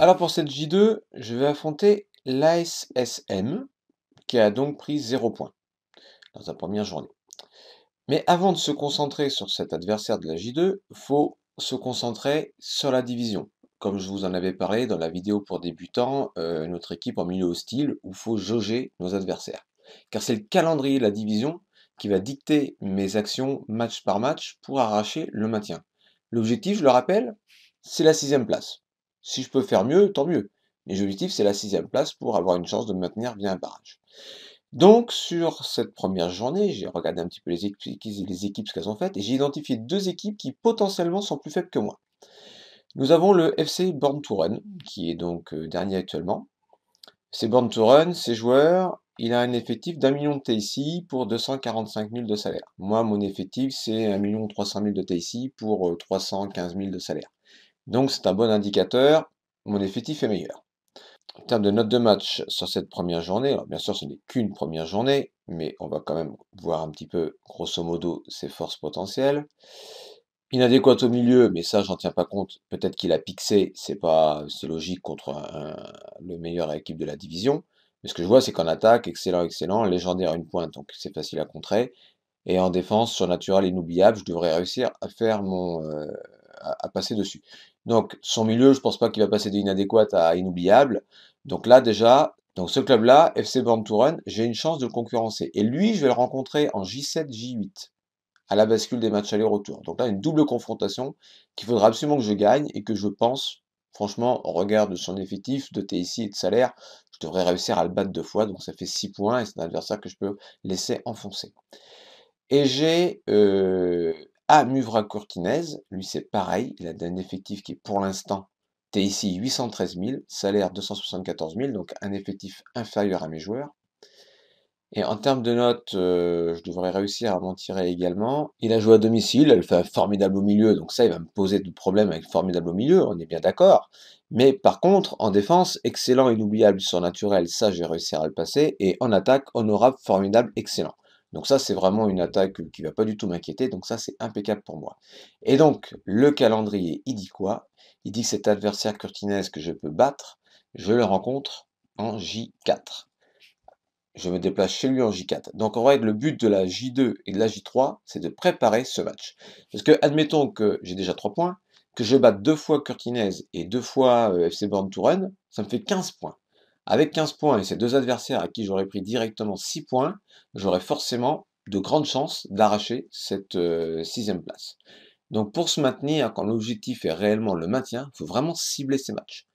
Alors pour cette J2, je vais affronter l'ASSM, qui a donc pris 0 points dans sa première journée. Mais avant de se concentrer sur cet adversaire de la J2, il faut se concentrer sur la division. Comme je vous en avais parlé dans la vidéo pour débutants, euh, notre équipe en milieu hostile, où faut jauger nos adversaires. Car c'est le calendrier de la division qui va dicter mes actions match par match pour arracher le maintien. L'objectif, je le rappelle, c'est la sixième place. Si je peux faire mieux, tant mieux. Mais objectifs, c'est la sixième place pour avoir une chance de maintenir bien un barrage. Donc, sur cette première journée, j'ai regardé un petit peu les équipes, ce qu'elles ont faites, et j'ai identifié deux équipes qui potentiellement sont plus faibles que moi. Nous avons le FC Born to Run, qui est donc euh, dernier actuellement. C'est Born to Run, ses joueurs, il a un effectif d'un million de TIC pour 245 000 de salaire. Moi, mon effectif, c'est 1 300 000 de TIC pour 315 euh, 000 de salaire. Donc c'est un bon indicateur, mon effectif est meilleur. En termes de notes de match sur cette première journée, alors bien sûr ce n'est qu'une première journée, mais on va quand même voir un petit peu grosso modo ses forces potentielles. Inadéquate au milieu, mais ça j'en tiens pas compte. Peut-être qu'il a pixé, c'est pas logique contre le meilleur équipe de la division. Mais ce que je vois, c'est qu'en attaque, excellent, excellent, légendaire une pointe, donc c'est facile à contrer. Et en défense, surnaturel, inoubliable, je devrais réussir à faire mon euh, à passer dessus. Donc son milieu, je ne pense pas qu'il va passer d'inadéquat à inoubliable. Donc là déjà, donc ce club-là, FC Born j'ai une chance de le concurrencer. Et lui, je vais le rencontrer en J7-J8 à la bascule des matchs aller-retour. Donc là, une double confrontation qu'il faudra absolument que je gagne et que je pense, franchement, au regard de son effectif, de TSI et de salaire, je devrais réussir à le battre deux fois. Donc ça fait six points et c'est un adversaire que je peux laisser enfoncer. Et j'ai euh, à Muvra-Courtinez, lui c'est pareil, il a un effectif qui est pour l'instant TIC 813 000, salaire 274 000, donc un effectif inférieur à mes joueurs. Et en termes de notes, euh, je devrais réussir à m'en tirer également. Il a joué à domicile, elle fait un formidable au milieu, donc ça, il va me poser de problème avec formidable au milieu, on est bien d'accord. Mais par contre, en défense, excellent, inoubliable, surnaturel, ça, j'ai réussi à le passer. Et en attaque, honorable, formidable, excellent. Donc ça, c'est vraiment une attaque qui ne va pas du tout m'inquiéter. Donc ça, c'est impeccable pour moi. Et donc, le calendrier, il dit quoi Il dit que cet adversaire Curtinès que je peux battre, je le rencontre en J4. Je me déplace chez lui en J4. Donc en vrai le but de la J2 et de la J3, c'est de préparer ce match. Parce que, admettons que j'ai déjà 3 points, que je batte deux fois Curtinez et deux fois FC Born Touraine, ça me fait 15 points. Avec 15 points et ces deux adversaires à qui j'aurais pris directement 6 points, j'aurais forcément de grandes chances d'arracher cette euh, sixième place. Donc pour se maintenir, quand l'objectif est réellement le maintien, il faut vraiment cibler ces matchs.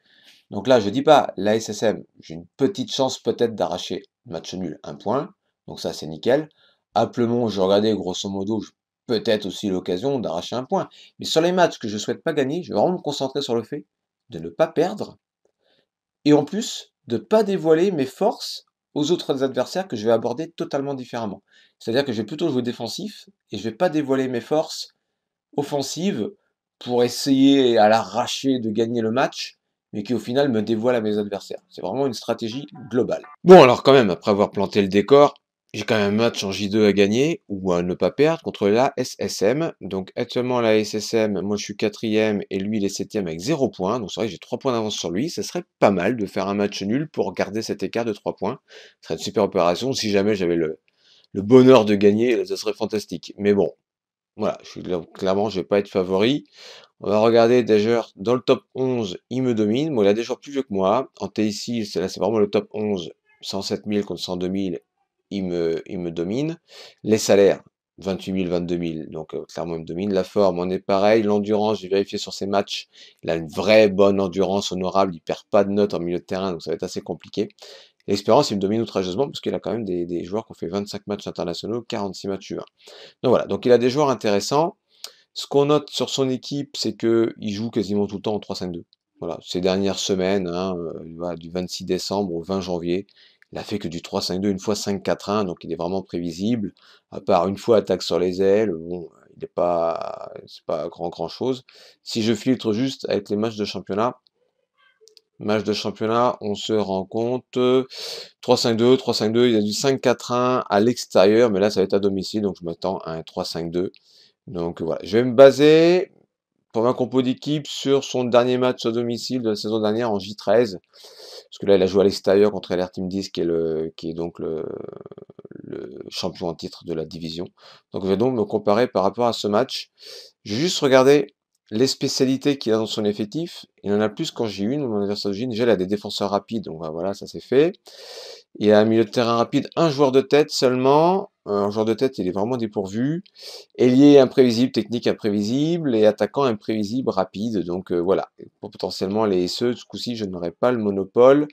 Donc là, je ne dis pas, la SSM, j'ai une petite chance peut-être d'arracher match nul, un point. Donc ça, c'est nickel. À je regardais grosso modo, peut-être aussi l'occasion d'arracher un point. Mais sur les matchs que je ne souhaite pas gagner, je vais vraiment me concentrer sur le fait de ne pas perdre. Et en plus, de pas dévoiler mes forces aux autres adversaires que je vais aborder totalement différemment. C'est-à-dire que je vais plutôt jouer défensif et je vais pas dévoiler mes forces offensives pour essayer à l'arracher de gagner le match, mais qui au final me dévoile à mes adversaires. C'est vraiment une stratégie globale. Bon alors quand même, après avoir planté le décor, j'ai quand même un match en J2 à gagner ou à ne pas perdre contre la SSM. Donc actuellement la SSM, moi je suis quatrième et lui il est septième avec 0 points. Donc c'est vrai que j'ai 3 points d'avance sur lui. Ce serait pas mal de faire un match nul pour garder cet écart de 3 points. Ce serait une super opération. Si jamais j'avais le, bonheur de gagner, ce serait fantastique. Mais bon, voilà, je suis, clairement je vais pas être favori. On va regarder déjà dans le top 11, il me domine. moi il a déjà plus vieux que moi. En TIC, là c'est vraiment le top 11. 107 000 contre 102 000 il me, domine. Les salaires, 28 000, 22 000, donc euh, clairement il me domine. La forme, on est pareil. L'endurance, j'ai vérifié sur ses matchs, il a une vraie bonne endurance honorable, il perd pas de notes en milieu de terrain, donc ça va être assez compliqué. L'expérience, il me domine outrageusement parce qu'il a quand même des, joueurs qui ont fait 25 matchs internationaux, 46 matchs u Donc voilà, donc il a des joueurs intéressants. Ce qu'on note sur son équipe, c'est qu'il joue quasiment tout le temps en 3-5-2. Voilà, ces dernières semaines, hein, euh, du 26 décembre au 20 janvier, il a fait que du 3-5-2, une fois 5-4-1, donc il est vraiment prévisible. À part une fois attaque sur les ailes, bon, il n'est pas, c'est pas grand grand chose. Si je filtre juste avec les matchs de championnat, match de championnat, on se rend compte 3-5-2, 3-5-2, il y a du 5-4-1 à l'extérieur, mais là ça va être à domicile, donc je m'attends à un 3-5-2. Donc voilà, je vais me baser, pour un compo d'équipe sur son dernier match à domicile de la saison dernière en J13. Parce que là, il a joué à l'extérieur contre LR Team 10, qui est, qui est donc le, le champion en titre de la division. Donc, je vais donc me comparer par rapport à ce match. Je vais juste regarder les spécialités qu'il a dans son effectif, il en a plus qu'en J1 mon adversaire J1. Déjà, il a des défenseurs rapides, donc bah, voilà, ça c'est fait. Il a un milieu de terrain rapide, un joueur de tête seulement. Un joueur de tête, il est vraiment dépourvu. Ailier imprévisible, technique imprévisible et attaquant imprévisible, rapide. Donc euh, voilà, potentiellement les SE, ce coup-ci, je n'aurais pas le monopole.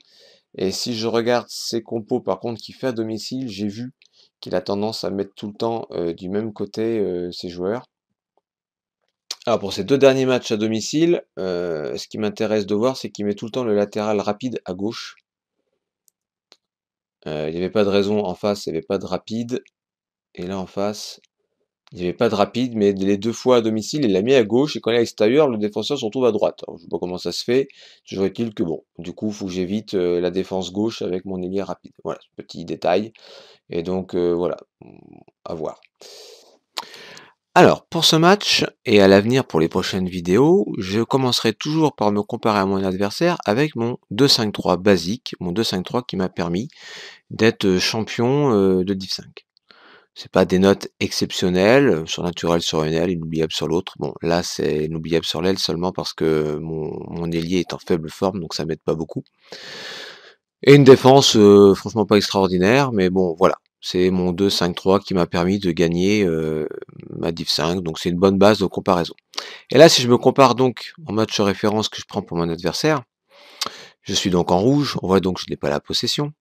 Et si je regarde ses compos, par contre, qui fait à domicile, j'ai vu qu'il a tendance à mettre tout le temps euh, du même côté euh, ses joueurs. Alors pour ces deux derniers matchs à domicile, euh, ce qui m'intéresse de voir, c'est qu'il met tout le temps le latéral rapide à gauche. Euh, il n'y avait pas de raison en face, il n'y avait pas de rapide. Et là en face, il n'y avait pas de rapide, mais les deux fois à domicile, il l'a mis à gauche. Et quand il est à l'extérieur, le défenseur se retrouve à droite. je ne sais pas comment ça se fait. Toujours est-il que bon, du coup, il faut que j'évite euh, la défense gauche avec mon ailier rapide. Voilà, petit détail. Et donc voilà, à voir. Alors, pour ce match, et à l'avenir pour les prochaines vidéos, je commencerai toujours par me comparer à mon adversaire avec mon 2-5-3 basique, mon 2-5-3 qui m'a permis d'être euh, champion euh, de Div 5. C'est pas des notes exceptionnelles, euh, surnaturelles sur une aile, inoubliable sur l'autre. Bon, là c'est inoubliable sur l'aile seulement parce que mon, ailier est en faible forme, donc ça m'aide pas beaucoup. Et une défense franchement pas extraordinaire, mais bon, voilà. C'est mon 2-5-3 qui m'a permis de gagner euh, ma div 5, donc c'est une bonne base de comparaison. Et là, si je me compare donc en match référence que je prends pour mon adversaire, je suis donc en rouge, on voit donc que je n'ai pas la possession.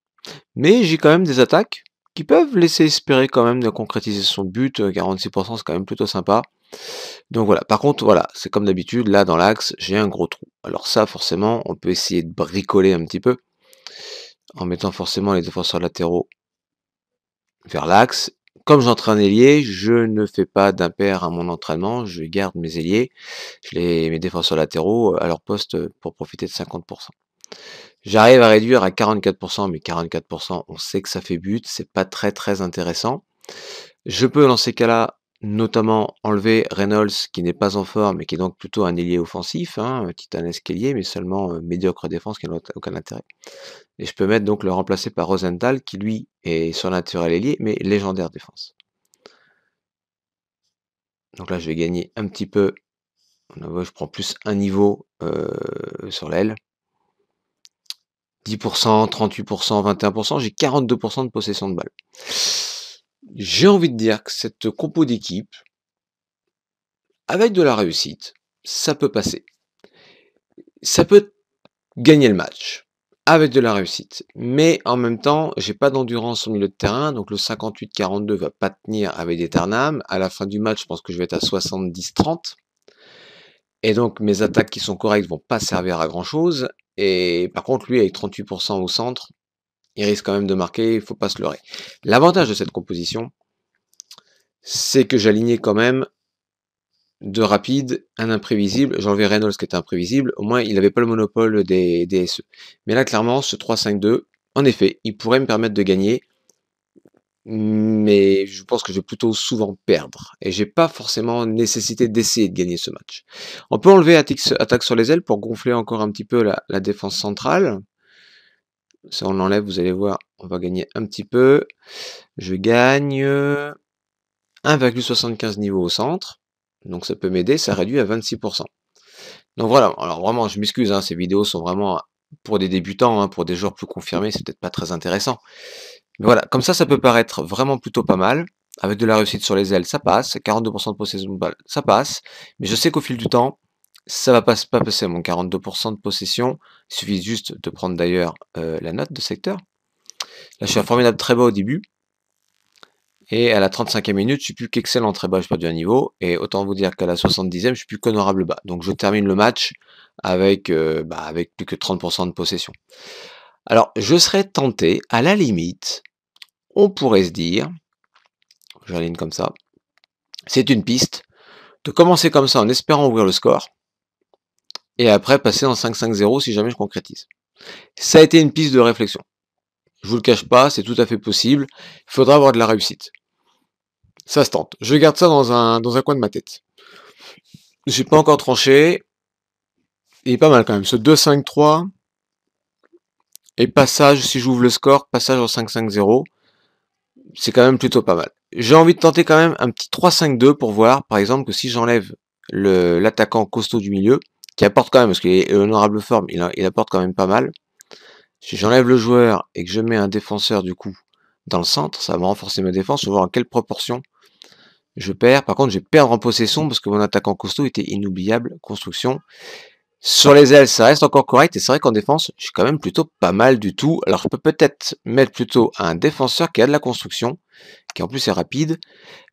Mais j'ai quand même des attaques qui peuvent laisser espérer quand même de concrétiser son but. 46% euh, c'est quand même plutôt sympa. Donc voilà, par contre, voilà, c'est comme d'habitude, là dans l'axe, j'ai un gros trou. Alors ça, forcément, on peut essayer de bricoler un petit peu en mettant forcément les défenseurs latéraux vers l'axe. Comme j'entraîne ailier, je ne fais pas d'impair à mon entraînement, je garde mes ailiers, je les, mes défenseurs latéraux euh, à leur poste euh, pour profiter de 50%. J'arrive à réduire à 44%, mais 44%, on sait que ça fait but, c'est pas très très intéressant. Je peux dans ces cas-là notamment enlever Reynolds qui n'est pas en forme et qui est donc plutôt un ailier offensif, hein, titanesque euh, escalier mais seulement euh, médiocre défense qui n'a aucun intérêt. Et je peux mettre donc le remplacer par Rosenthal qui lui est surnaturel ailier mais légendaire défense. Donc là je vais gagner un petit peu, je prends plus un niveau euh, sur l'aile. 10%, 38%, 21%, j'ai 42% de possession de balle j'ai envie de dire que cette compo d'équipe, avec de la réussite, ça peut passer. Ça peut gagner le match avec de la réussite. Mais en même temps, j'ai pas d'endurance au milieu de terrain, donc le 58-42 va pas tenir avec des À la fin du match, je pense que je vais être à 70-30. Et donc mes attaques qui sont correctes vont pas servir à grand chose. Et par contre, lui, avec 38% au centre, il risque quand même de marquer, il faut pas se leurrer. L'avantage de cette composition, c'est que j'alignais quand même de rapide, un imprévisible, j'enlevais Reynolds qui était imprévisible, au moins il n'avait pas le monopole des, des SE. Mais là clairement, ce 3-5-2, en effet, il pourrait me permettre de gagner, mais je pense que je vais plutôt souvent perdre. Et j'ai pas forcément nécessité d'essayer de gagner ce match. On peut enlever attaque sur les ailes pour gonfler encore un petit peu la défense centrale. Si on l'enlève, vous allez voir, on va gagner un petit peu. Je gagne 1,75 niveau au centre. Donc ça peut m'aider, ça réduit à 26%. Donc voilà, alors vraiment, je m'excuse, hein, ces vidéos sont vraiment pour des débutants, hein, pour des joueurs plus confirmés, c'est peut-être pas très intéressant. Mais voilà, comme ça, ça peut paraître vraiment plutôt pas mal. Avec de la réussite sur les ailes, ça passe. 42% de possession de balle, ça passe. Mais je sais qu'au fil du temps, ça va pas, pas passer mon 42% de possession. Il suffit juste de prendre d'ailleurs euh, la note de secteur. Là, je suis un formidable très bas au début. Et à la 35e minute, je suis plus qu'excellent très bas, je perds un niveau. Et autant vous dire qu'à la 70e, je suis plus qu'honorable bas. Donc je termine le match avec, euh, bah, avec plus que 30% de possession. Alors je serais tenté, à la limite, on pourrait se dire, j'aligne comme ça, c'est une piste, de commencer comme ça en espérant ouvrir le score, et après passer en 5-5-0 si jamais je concrétise. Ça a été une piste de réflexion. Je vous le cache pas, c'est tout à fait possible. Il faudra avoir de la réussite. Ça se tente. Je garde ça dans un, dans un coin de ma tête. J'ai pas encore tranché. Il est pas mal quand même. Ce 2-5-3. Et passage, si j'ouvre le score, passage en 5-5-0. C'est quand même plutôt pas mal. J'ai envie de tenter quand même un petit 3-5-2 pour voir, par exemple, que si j'enlève l'attaquant costaud du milieu, apporte quand même, parce qu'il est honorable forme, il, apporte quand même pas mal. Si j'enlève le joueur et que je mets un défenseur du coup dans le centre, ça va renforcer ma défense, voir en quelle proportion je perds. Par contre, je vais perdre en possession parce que mon attaquant costaud était inoubliable. Construction. Sur les ailes, ça reste encore correct. Et c'est vrai qu'en défense, je suis quand même plutôt pas mal du tout. Alors, je peux peut-être mettre plutôt un défenseur qui a de la construction, qui en plus est rapide.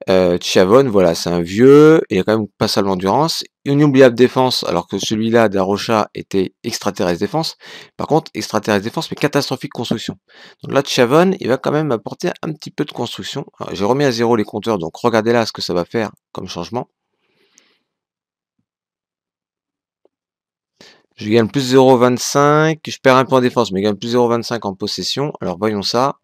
Euh, Chavon, voilà, c'est un vieux. Il a quand même pas seulement l'endurance. Une oubliable défense, alors que celui-là, Darocha, était extraterrestre défense. Par contre, extraterrestre défense, mais catastrophique construction. Donc là, Chavon, il va quand même apporter un petit peu de construction. J'ai remis à zéro les compteurs, donc regardez là ce que ça va faire comme changement. Je gagne plus 0,25. Je perds un point de défense, mais je gagne plus 0,25 en possession. Alors voyons ça.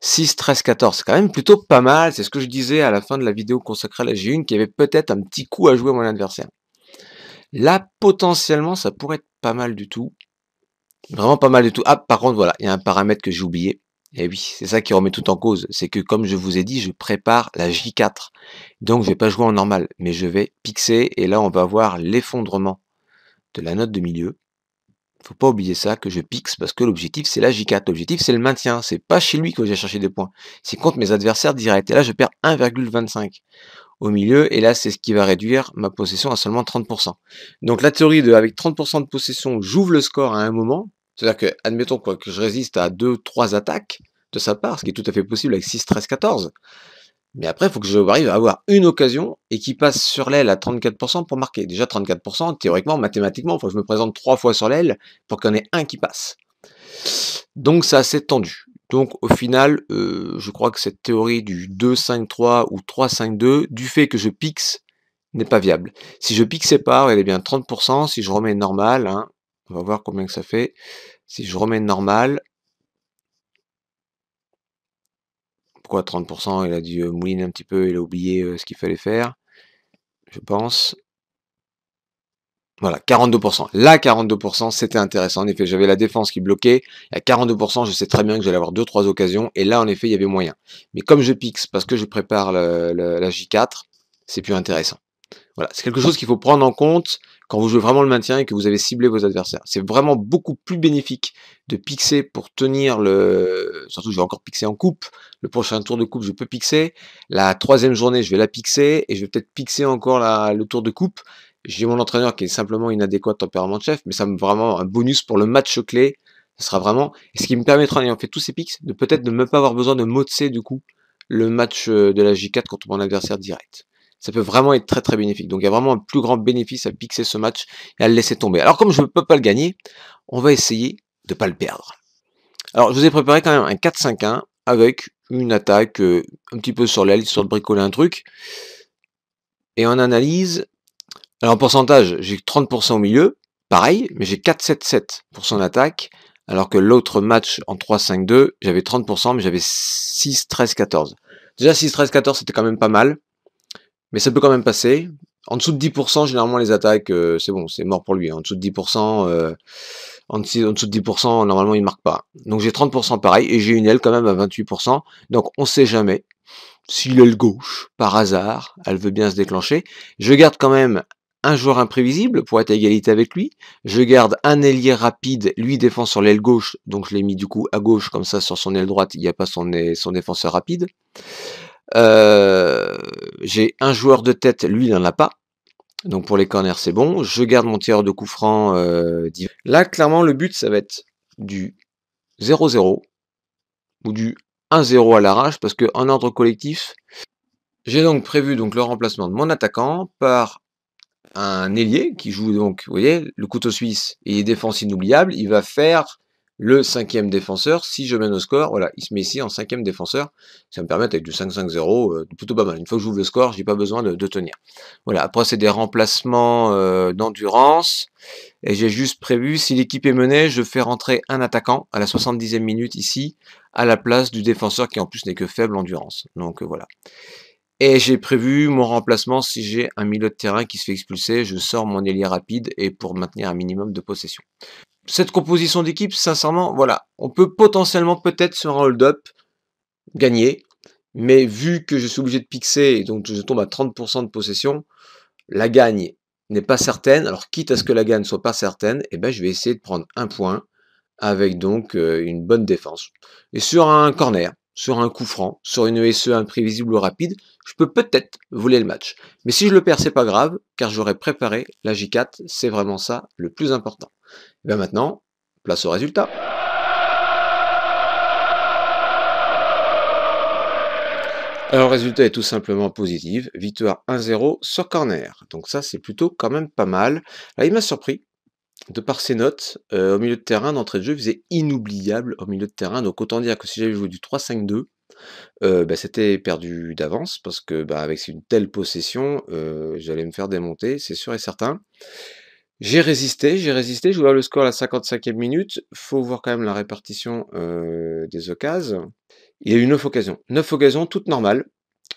6, 13, 14, c'est quand même plutôt pas mal. C'est ce que je disais à la fin de la vidéo consacrée à la G1, qui avait peut-être un petit coup à jouer à mon adversaire. Là, potentiellement, ça pourrait être pas mal du tout. Vraiment pas mal du tout. Ah, par contre, voilà, il y a un paramètre que j'ai oublié. Et eh oui, c'est ça qui remet tout en cause. C'est que, comme je vous ai dit, je prépare la J4. Donc, je vais pas jouer en normal, mais je vais pixer. Et là, on va voir l'effondrement de la note de milieu. Faut pas oublier ça, que je pixe, parce que l'objectif, c'est la J4. L'objectif, c'est le maintien. C'est pas chez lui que j'ai cherché des points. C'est contre mes adversaires directs. Et là, je perds 1,25 au milieu. Et là, c'est ce qui va réduire ma possession à seulement 30%. Donc, la théorie de, avec 30% de possession, j'ouvre le score à un moment. C'est-à-dire que, admettons quoi, que je résiste à 2-3 attaques de sa part, ce qui est tout à fait possible avec 6, 13, 14. Mais après, il faut que je arrive à avoir une occasion et qui passe sur l'aile à 34% pour marquer. Déjà 34%, théoriquement, mathématiquement, il faut que je me présente trois fois sur l'aile pour qu'il y en ait un qui passe. Donc c'est assez tendu. Donc au final, euh, je crois que cette théorie du 2-5-3 ou 3-5-2, du fait que je pixe, n'est pas viable. Si je pique pas, elle est eh bien 30%. Si je remets normal, hein, on va voir combien que ça fait. Si je remets normal, 30%, il a dû euh, mouliner un petit peu, il a oublié euh, ce qu'il fallait faire, je pense. Voilà, 42%. Là, 42%, c'était intéressant. En effet, j'avais la défense qui bloquait. À 42%, je sais très bien que j'allais avoir 2-3 occasions. Et là, en effet, il y avait moyen. Mais comme je pixe, parce que je prépare la J4, c'est plus intéressant. Voilà, c'est quelque chose qu'il faut prendre en compte quand vous jouez vraiment le maintien et que vous avez ciblé vos adversaires. C'est vraiment beaucoup plus bénéfique de pixer pour tenir le... Surtout, je vais encore pixer en coupe. Le prochain tour de coupe, je peux pixer. La troisième journée, je vais la pixer et je vais peut-être pixer encore le tour de coupe. J'ai mon entraîneur qui est simplement inadéquat tempérament de chef, mais ça me vraiment un bonus pour le match clé. Ce sera vraiment, ce qui me permettra, ayant fait tous ces pics, de peut-être ne même pas avoir besoin de motser du coup le match euh, de la J4 contre mon adversaire direct ça peut vraiment être très très bénéfique. Donc il y a vraiment un plus grand bénéfice à pixer ce match et à le laisser tomber. Alors comme je ne peux pas le gagner, on va essayer de ne pas le perdre. Alors je vous ai préparé quand même un 4-5-1 avec une attaque euh, un petit peu sur l'aile, sur de bricoler un truc. Et en analyse, alors en pourcentage, j'ai 30% au milieu, pareil, mais j'ai 4-7-7 pour son attaque, alors que l'autre match en 3-5-2, j'avais 30%, mais j'avais 6-13-14. Déjà 6-13-14, c'était quand même pas mal. Mais ça peut quand même passer. En dessous de 10%, généralement, les attaques, euh, c'est bon, c'est mort pour lui. Hein. En dessous de 10%, euh, en, dessous, de 10%, normalement, il marque pas. Donc j'ai 30% pareil, et j'ai une aile quand même à 28%. Donc on ne sait jamais. Si l'aile gauche, par hasard, elle veut bien se déclencher, je garde quand même un joueur imprévisible pour être à égalité avec lui. Je garde un ailier rapide, lui défend sur l'aile gauche, donc je l'ai mis du coup à gauche, comme ça sur son aile droite, il n'y a pas son défenseur rapide. Euh, j'ai un joueur de tête, lui il n'en a pas. Donc pour les corners c'est bon. Je garde mon tireur de coup franc. Euh, Là clairement le but ça va être du 0-0 ou du 1-0 à l'arrache parce qu'en ordre collectif, j'ai donc prévu donc le remplacement de mon attaquant par un ailier qui joue donc, vous voyez, le couteau suisse et défense inoubliable. Il va faire le cinquième défenseur. Si je mène au score, voilà, il se met ici en cinquième défenseur. Ça me permet avec du 5-5-0, euh, plutôt pas mal. Une fois que j'ouvre le score, j'ai pas besoin de, tenir. Voilà, après c'est des remplacements euh, d'endurance. Et j'ai juste prévu, si l'équipe est menée, je fais rentrer un attaquant à la 70e minute ici, à la place du défenseur qui en plus n'est que faible endurance. Donc euh, voilà. Et j'ai prévu mon remplacement si j'ai un milieu de terrain qui se fait expulser, je sors mon ailier rapide et pour maintenir un minimum de possession cette composition d'équipe, sincèrement, voilà, on peut potentiellement peut-être sur un hold-up gagner, mais vu que je suis obligé de pixer et donc je tombe à 30% de possession, la gagne n'est pas certaine. Alors quitte à ce que la gagne soit pas certaine, eh ben, je vais essayer de prendre un point avec donc euh, une bonne défense. Et sur un corner, sur un coup franc, sur une ESE e imprévisible ou rapide, je peux peut-être voler le match. Mais si je le perds, c'est pas grave, car j'aurais préparé la J4, c'est vraiment ça le plus important. Et eh bien maintenant, place au résultat. Alors, le résultat est tout simplement positif. Victoire 1-0 sur corner. Donc ça, c'est plutôt quand même pas mal. Là, il m'a surpris de par ses notes, euh, au milieu de terrain, d'entrée de jeu, il faisait inoubliable au milieu de terrain. Donc autant dire que si j'avais joué du 3-5-2, euh, bah, c'était perdu d'avance parce que bah, avec une telle possession, euh, j'allais me faire démonter, c'est sûr et certain. J'ai résisté, j'ai résisté, j'ai ouvert le score à la 55e minute. faut voir quand même la répartition des occasions. Il y a eu 9 occasions. 9 occasions, toutes normales.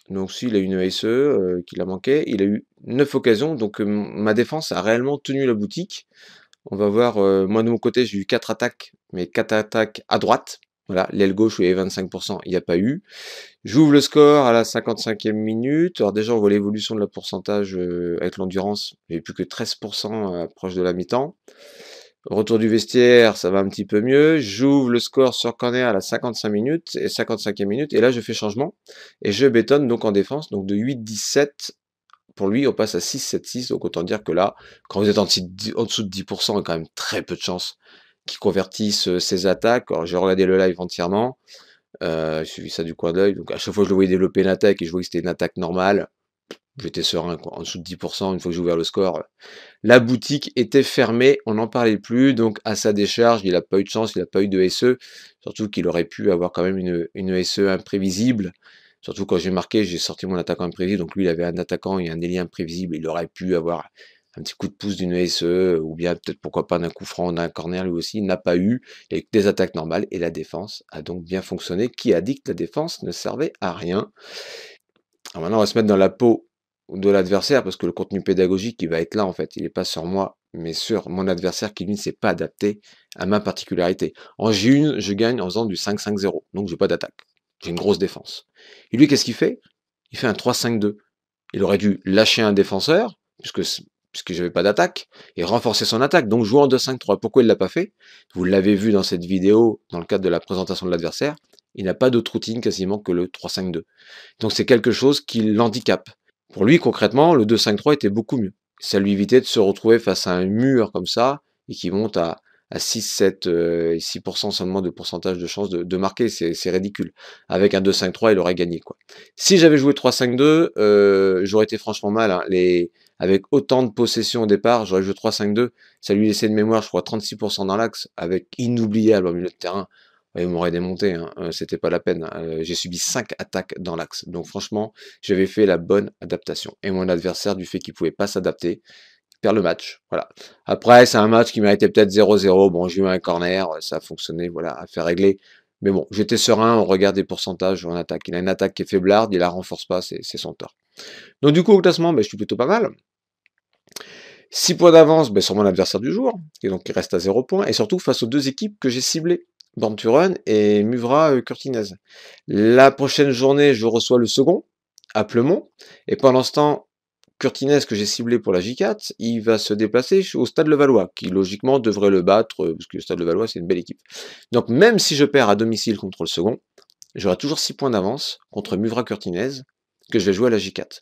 Donc s'il a eu une SE qui l'a manqué, il a eu 9 occasions, donc ma défense a réellement tenu la boutique. On va voir, euh, moi de mon côté, j'ai eu 4 attaques, mais 4 attaques à droite. Voilà, l'aile gauche où il y avait 25%, il n'y a pas eu. J'ouvre le score à la 55e minute. Alors déjà, on voit l'évolution de la pourcentage euh, avec l'endurance. Il n'y plus que 13% euh, proche de la mi-temps. Retour du vestiaire, ça va un petit peu mieux. J'ouvre le score sur corner à la 55 minutes et 55e minute. Et là, je fais changement. Et je bétonne donc en défense. Donc de 8-17 pour lui, on passe à 6-7-6, donc autant dire que là, quand vous êtes en, dessous de 10%, il y a quand même très peu de chances qu'il convertisse ses euh, attaques. Alors j'ai regardé le live entièrement, euh, j'ai suivi ça du coin d'œil, donc à chaque fois que je le voyais développer une attaque et je voyais que c'était une attaque normale, j'étais serein, en dessous de 10%, une fois que j'ai ouvert le score. La boutique était fermée, on n'en parlait plus, donc à sa décharge, il n'a pas eu de chance, il n'a pas eu de SE, surtout qu'il aurait pu avoir quand même une, une SE imprévisible, Surtout quand j'ai marqué, j'ai sorti mon attaquant imprévisible. Donc lui, il avait un attaquant et un ailier imprévisible. Il aurait pu avoir un petit coup de pouce d'une ESE, ou bien peut-être pourquoi pas d'un coup franc, d'un corner lui aussi, n'a pas eu. Il des attaques normales et la défense a donc bien fonctionné. Qui a dit que la défense ne servait à rien Alors maintenant, on va se mettre dans la peau de l'adversaire parce que le contenu pédagogique, il va être là en fait. Il n'est pas sur moi, mais sur mon adversaire qui lui ne s'est pas adapté à ma particularité. En j 1 je gagne en faisant du 5-5-0, donc je n'ai pas d'attaque. J'ai une grosse défense. Et lui, qu'est-ce qu'il fait Il fait un 3-5-2. Il aurait dû lâcher un défenseur, puisque puisque j'avais pas d'attaque, et renforcer son attaque, donc jouer en 2-5-3. Pourquoi il ne l'a pas fait Vous l'avez vu dans cette vidéo, dans le cadre de la présentation de l'adversaire, il n'a pas d'autre routine quasiment que le 3-5-2. Donc c'est quelque chose qui l'handicape. Pour lui, concrètement, le 2-5-3 était beaucoup mieux. Ça lui évitait de se retrouver face à un mur comme ça, et qui monte à à 6, 7 euh, et 6% seulement de pourcentage de chance de, marquer. C'est ridicule. Avec un 2-5-3, il aurait gagné. Quoi. Si j'avais joué 3-5-2, euh, j'aurais été franchement mal. Hein. Les, avec autant de possessions au départ, j'aurais joué 3-5-2. Ça lui laissait de mémoire, je crois, 36% dans l'axe, avec inoubliable au milieu de terrain. Il m'aurait démonté, hein. euh, c'était pas la peine. Hein. J'ai subi 5 attaques dans l'axe. Donc franchement, j'avais fait la bonne adaptation. Et mon adversaire, du fait qu'il pouvait pas s'adapter, le match. Voilà. Après, c'est un match qui m'a été peut-être 0-0. Bon, j'ai eu un corner, euh, ça a fonctionné, voilà, à faire régler. Mais bon, j'étais serein, on regarde les pourcentages en attaque. Il a une attaque qui est faiblarde, il la renforce pas, c'est son tort. Donc du coup, au classement, ben, je suis plutôt pas mal. 6 points d'avance ben, sur mon adversaire du jour, et donc il reste à 0 points, et surtout face aux deux équipes que j'ai ciblées, Banturen et Muvra Curtinez. Euh, la prochaine journée, je reçois le second, à Plemont, et pendant ce temps, Curtinez que j'ai ciblé pour la J4, il va se déplacer au Stade Levallois, qui logiquement devrait le battre, euh, parce que le Stade Levallois c'est une belle équipe. Donc même si je perds à domicile contre le second, j'aurai toujours 6 points d'avance contre Muvra Curtinez, que je vais jouer à la J4.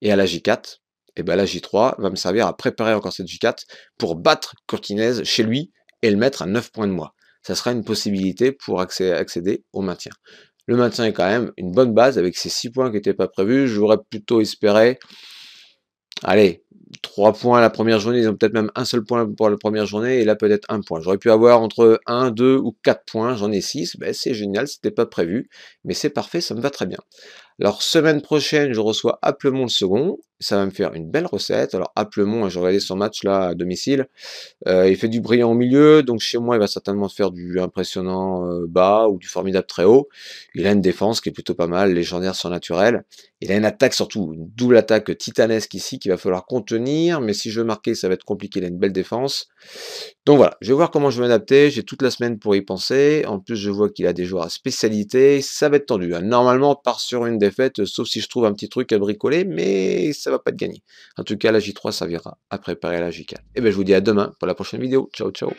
Et à la J4, et eh ben la J3 va me servir à préparer encore cette J4 pour battre Curtinez chez lui et le mettre à 9 points de moi. Ça sera une possibilité pour accéder au maintien. Le maintien est quand même une bonne base avec ces 6 points qui n'étaient pas prévus. J'aurais plutôt espéré allez, trois points la première journée, ils ont peut-être même un seul point pour la première journée, et là peut-être un point. J'aurais pu avoir entre 1, 2 ou 4 points, j'en ai 6, ben, c'est génial, c'était pas prévu, mais c'est parfait, ça me va très bien. Alors, semaine prochaine, je reçois Applemont le second. Ça va me faire une belle recette. Alors, Applemont, hein, j'ai regardé son match là à domicile. Euh, il fait du brillant au milieu. Donc, chez moi, il va certainement faire du impressionnant euh, bas ou du formidable très haut. Il a une défense qui est plutôt pas mal, légendaire sur naturel. Il a une attaque surtout, une double attaque titanesque ici qu'il va falloir contenir. Mais si je veux marquer, ça va être compliqué. Il a une belle défense. Donc voilà, je vais voir comment je vais m'adapter. J'ai toute la semaine pour y penser. En plus, je vois qu'il a des joueurs à spécialité. Ça va être tendu. Hein. Normalement, on part sur une faite euh, sauf si je trouve un petit truc à bricoler, mais ça va pas te gagner. En tout cas, la J3 servira à préparer la J4. Et eh bien, je vous dis à demain pour la prochaine vidéo. Ciao, ciao.